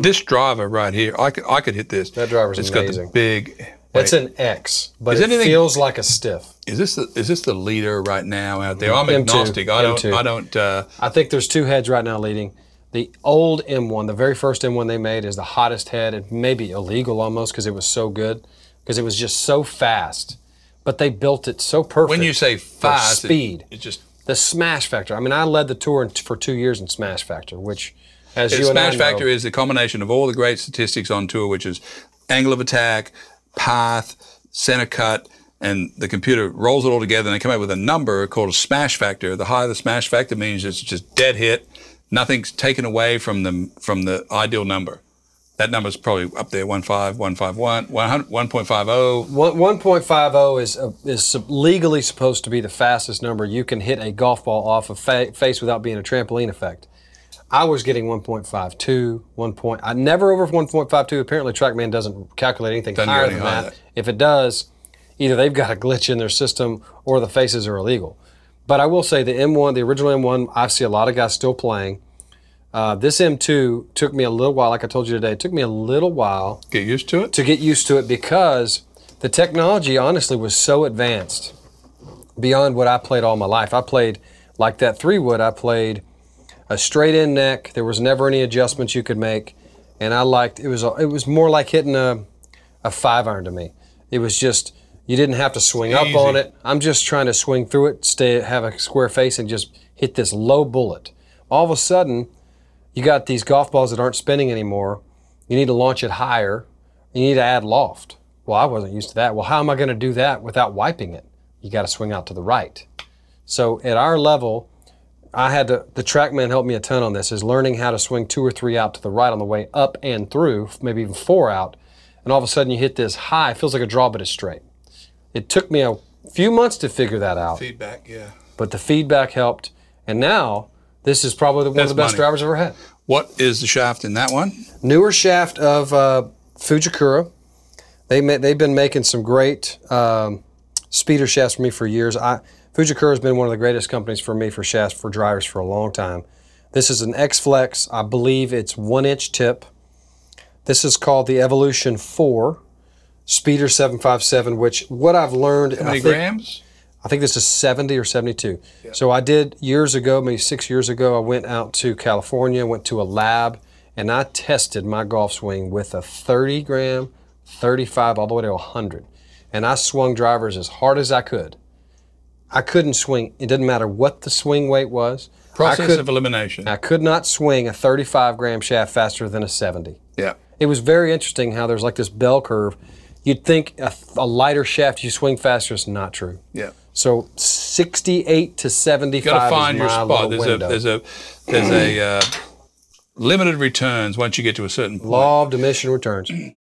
This driver right here, I could, I could hit this. That driver's it's amazing. It's got the big. That's an X, but it anything, feels like a stiff. Is this the, is this the leader right now out there? I'm M2, agnostic. I don't. I don't. Uh, I think there's two heads right now leading. The old M1, the very first M1 they made, is the hottest head and maybe illegal almost because it was so good, because it was just so fast. But they built it so perfect. When you say fast, speed, it, it just the smash factor. I mean, I led the tour in, for two years in smash factor, which as Smash Factor know. is the combination of all the great statistics on tour, which is angle of attack, path, center cut, and the computer rolls it all together and they come up with a number called a smash factor. The higher the smash factor means it's just dead hit. Nothing's taken away from the, from the ideal number. That number's probably up there, 15151, 1.50. 1.50 is, uh, is legally supposed to be the fastest number you can hit a golf ball off a of fa face without being a trampoline effect. I was getting 1.52, 1 point. I never over 1.52. Apparently, TrackMan doesn't calculate anything doesn't higher than that. If it does, either they've got a glitch in their system or the faces are illegal. But I will say the M1, the original M1, I see a lot of guys still playing. Uh, this M2 took me a little while, like I told you today, it took me a little while. Get used to it? To get used to it because the technology, honestly, was so advanced beyond what I played all my life. I played, like that three wood, I played a straight in neck. There was never any adjustments you could make, and I liked it was a, it was more like hitting a a five iron to me. It was just you didn't have to swing Easy. up on it. I'm just trying to swing through it, stay have a square face, and just hit this low bullet. All of a sudden, you got these golf balls that aren't spinning anymore. You need to launch it higher. You need to add loft. Well, I wasn't used to that. Well, how am I going to do that without wiping it? You got to swing out to the right. So at our level, I had to, the TrackMan helped me a ton on this, is learning how to swing two or three out to the right on the way up and through, maybe even four out. And all of a sudden you hit this high, it feels like a draw, but it's straight. It took me a few months to figure that out. Feedback, yeah. But the feedback helped. And now this is probably one That's of the best money. drivers I've ever had. What is the shaft in that one? Newer shaft of uh, Fujikura. They have been making some great um, speeder shafts for me for years. I, Fujikura has been one of the greatest companies for me for shafts for drivers for a long time. This is an X-Flex. I believe it's one inch tip. This is called the Evolution 4 Speeder 757, which what I've learned. How many I think, grams? I think this is 70 or 72. Yeah. So I did years ago, maybe six years ago, I went out to California, went to a lab, and I tested my golf swing with a 30 gram, 35, all the way to 100 and I swung drivers as hard as I could. I couldn't swing. It didn't matter what the swing weight was. Process could, of elimination. I could not swing a 35 gram shaft faster than a 70. Yeah. It was very interesting how there's like this bell curve. You'd think a, a lighter shaft you swing faster is not true. Yeah. So 68 to 75 you gotta find your spot. There's window. a there's a there's a uh, limited returns once you get to a certain point. Law of diminishing returns.